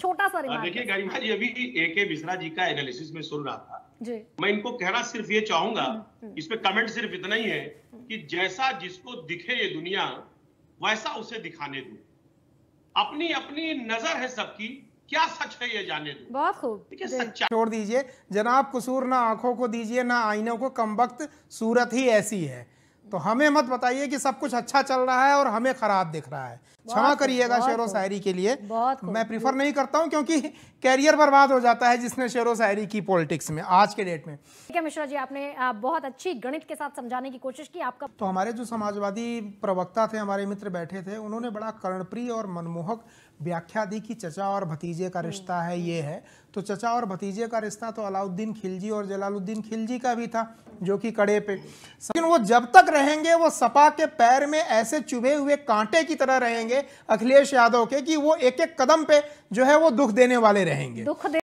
छोटा सा रिमार्क हाँ, देखिए गरिमा जी अभी ए के मिश्रा जी का एनालिसिस में सुन रहा था जी मैं इनको कहना सिर्फ ये चाहूंगा हम्म, हम्म। इसमें कमेंट सिर्फ इतना ही है हम्म। कि जैसा जिसको दिखे ये दुनिया वैसा उसे दिखाने दो अपनी अपनी नजर है सबकी क्या सच है ये जाने दो बहुत खूब छोड़ दीजिए जनाब कसूर ना आंखों को दीजिए ना आईनों को कम सूरत ही ऐसी है तो हमें मत बताइए कि सब कुछ अच्छा चल रहा है और हमें खराब दिख रहा है क्षमा करिएगा शेर व शायरी के लिए मैं प्रीफर नहीं करता हूँ क्योंकि कैरियर बर्बाद हो जाता है जिसने शेर व शायरी की पॉलिटिक्स में आज के डेट में ठीक है मिश्रा जी आपने बहुत अच्छी गणित के साथ समझाने की कोशिश की आपका तो हमारे जो समाजवादी प्रवक्ता थे हमारे मित्र बैठे थे उन्होंने बड़ा कर्णप्रिय और मनमोहक व्याख्या दी कि चचा और भतीजे का रिश्ता हम्म। है ये है तो चचा और भतीजे का रिश्ता तो अलाउद्दीन खिलजी और जलालुद्दीन खिलजी का भी था जो कि कड़े पे लेकिन वो जब तक रहेंगे वो सपा के पैर में ऐसे चुभे हुए कांटे की तरह रहेंगे अखिलेश यादव के कि वो एक एक कदम पे जो है वो दुख देने वाले रहेंगे दुख दे